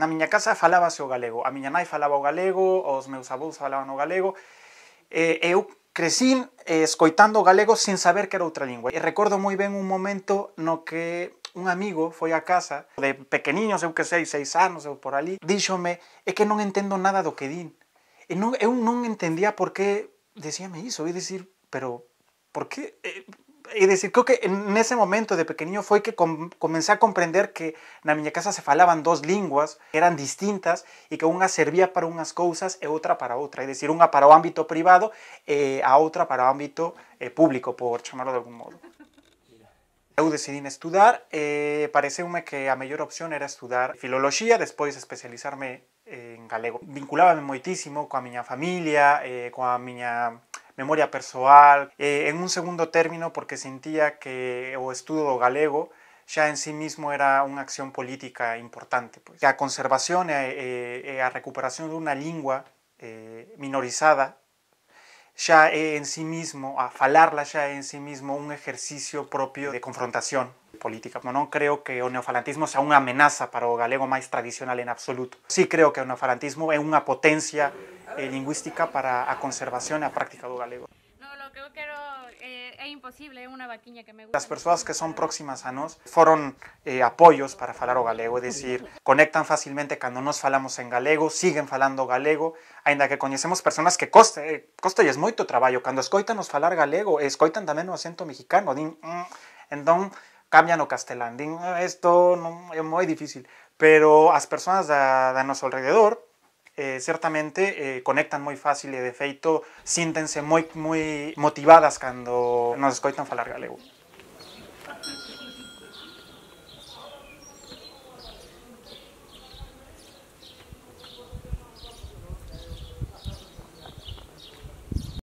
Na miña casa falábase o galego, a miña nai falaba o galego, os meus avós falaban o galego. Eh, eu crecín eh, escoitando galego sin saber que era otra lengua. Y e recuerdo muy bien un momento no que un amigo fue a casa de pequeniños, eu que sei, seis años ou por ali, díxome, es que no entiendo nada do que din. E non, eu entendía por qué decía me iso, y decir, pero por qué? Eh, y decir, creo que en ese momento de pequeño fue que comencé a comprender que en miña casa se falaban dos lenguas eran distintas y que una servía para unas cosas y e otra para otra, es decir, una para el ámbito privado y eh, a otra para el ámbito eh, público, por llamarlo de algún modo. Yo decidí estudiar eh, pareceume que la mejor opción era estudiar filología después especializarme en galego. Vinculábame muchísimo con mi familia, eh, con mi miña memoria personal, eh, en un segundo término porque sentía que o estudio galego ya en sí mismo era una acción política importante. Pues. A conservación e, eh, eh, a recuperación de una lengua minorizada ya en sí mismo, a falarla ya en sí mismo un ejercicio propio de confrontación política. No creo que el neofalantismo sea una amenaza para el galego más tradicional en absoluto. Sí creo que el neofalantismo es una potencia eh, lingüística para a conservación y a práctica do galego. Eh, es imposible, es una vaquiña que me gusta. Las personas que son próximas a nos fueron eh, apoyos para falar o galego, es decir, conectan fácilmente cuando nos falamos en galego, siguen falando galego, ainda que conocemos personas que coste, coste y es mucho trabajo, cuando escoitan nos falar galego, escoitan también un acento mexicano, din, mm, entonces cambian o castelán, din, ah, esto es muy difícil, pero las personas de, a nuestro alrededor eh, certamente eh, conectan moi fácil e de feito síntense moi moi motivadas cando nos escoitan falar galego.